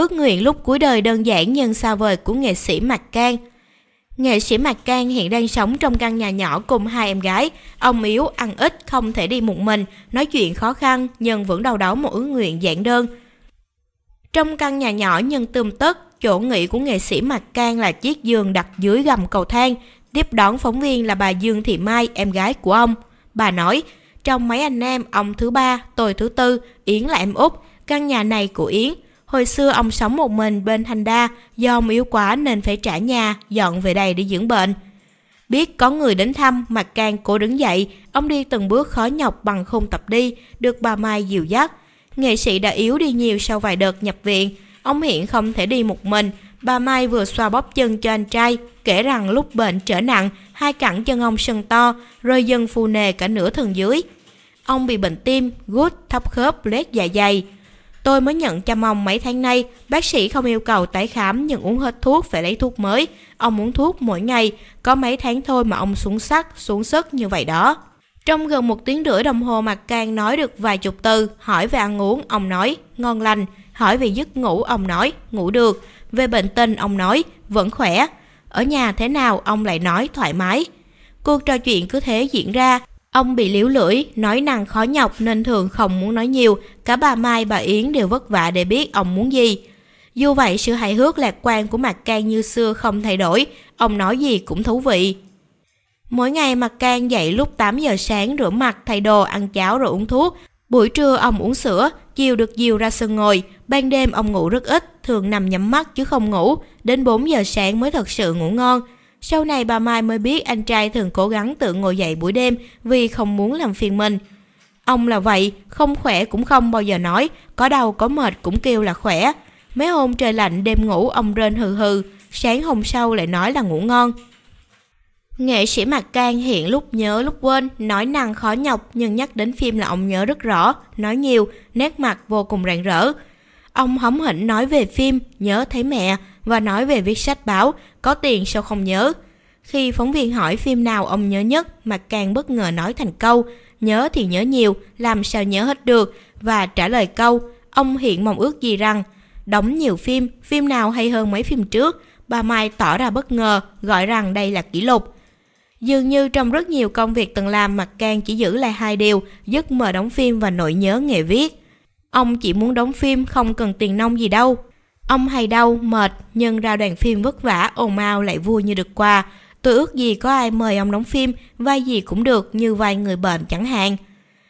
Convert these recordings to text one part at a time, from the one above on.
Ước nguyện lúc cuối đời đơn giản nhưng xa vời của nghệ sĩ Mạc Cang. Nghệ sĩ Mạc Cang hiện đang sống trong căn nhà nhỏ cùng hai em gái. Ông yếu, ăn ít, không thể đi một mình, nói chuyện khó khăn nhưng vẫn đau đấu một ước nguyện giản đơn. Trong căn nhà nhỏ nhưng tươm tất, chỗ nghỉ của nghệ sĩ Mạc Cang là chiếc giường đặt dưới gầm cầu thang. Tiếp đón phóng viên là bà Dương Thị Mai, em gái của ông. Bà nói, trong mấy anh em, ông thứ ba, tôi thứ tư, Yến là em út, căn nhà này của Yến – Hồi xưa ông sống một mình bên thành đa do ông yếu quá nên phải trả nhà, dọn về đây để dưỡng bệnh. Biết có người đến thăm, mặt càng cố đứng dậy, ông đi từng bước khó nhọc bằng khung tập đi, được bà Mai dìu dắt. Nghệ sĩ đã yếu đi nhiều sau vài đợt nhập viện, ông hiện không thể đi một mình. Bà Mai vừa xoa bóp chân cho anh trai, kể rằng lúc bệnh trở nặng, hai cẳng chân ông sưng to, rơi dần phù nề cả nửa thân dưới. Ông bị bệnh tim, gút, thấp khớp, loét dạ dày. Tôi mới nhận chăm ông mấy tháng nay, bác sĩ không yêu cầu tái khám nhưng uống hết thuốc phải lấy thuốc mới. Ông uống thuốc mỗi ngày, có mấy tháng thôi mà ông xuống sắc, xuống sức như vậy đó. Trong gần một tiếng rưỡi đồng hồ mặt Cang nói được vài chục từ, hỏi về ăn uống, ông nói, ngon lành, hỏi về giấc ngủ, ông nói, ngủ được, về bệnh tình, ông nói, vẫn khỏe, ở nhà thế nào ông lại nói thoải mái. Cuộc trò chuyện cứ thế diễn ra, Ông bị liễu lưỡi, nói năng khó nhọc nên thường không muốn nói nhiều, cả bà Mai bà Yến đều vất vả để biết ông muốn gì. Dù vậy sự hài hước lạc quan của Mạc Can như xưa không thay đổi, ông nói gì cũng thú vị. Mỗi ngày Mạc Can dậy lúc 8 giờ sáng rửa mặt, thay đồ, ăn cháo rồi uống thuốc. Buổi trưa ông uống sữa, chiều được diều ra sân ngồi, ban đêm ông ngủ rất ít, thường nằm nhắm mắt chứ không ngủ, đến 4 giờ sáng mới thật sự ngủ ngon. Sau này bà Mai mới biết anh trai thường cố gắng tự ngồi dậy buổi đêm vì không muốn làm phiền mình. Ông là vậy, không khỏe cũng không bao giờ nói, có đau có mệt cũng kêu là khỏe. Mấy hôm trời lạnh đêm ngủ ông rên hừ hừ, sáng hôm sau lại nói là ngủ ngon. Nghệ sĩ Mạc Can hiện lúc nhớ lúc quên, nói năng khó nhọc nhưng nhắc đến phim là ông nhớ rất rõ, nói nhiều, nét mặt vô cùng rạng rỡ. Ông hóm hỉnh nói về phim, nhớ thấy mẹ, và nói về viết sách báo, có tiền sao không nhớ. Khi phóng viên hỏi phim nào ông nhớ nhất mà càng bất ngờ nói thành câu, nhớ thì nhớ nhiều, làm sao nhớ hết được, và trả lời câu, ông hiện mong ước gì rằng, đóng nhiều phim, phim nào hay hơn mấy phim trước, bà Mai tỏ ra bất ngờ, gọi rằng đây là kỷ lục. Dường như trong rất nhiều công việc từng làm Mạc Cang chỉ giữ lại hai điều, giấc mơ đóng phim và nỗi nhớ nghề viết. Ông chỉ muốn đóng phim không cần tiền nông gì đâu, Ông hay đau, mệt, nhưng ra đoàn phim vất vả, ồn ào lại vui như được qua. Tôi ước gì có ai mời ông đóng phim, vai gì cũng được như vai người bệnh chẳng hạn.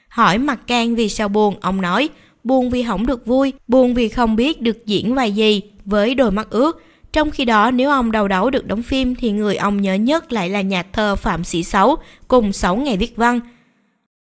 Hỏi mặt can vì sao buồn, ông nói, buồn vì không được vui, buồn vì không biết được diễn vai gì, với đôi mắt ướt. Trong khi đó nếu ông đầu đấu được đóng phim thì người ông nhớ nhất lại là nhà thơ Phạm Sĩ Sáu cùng 6 ngày viết văn –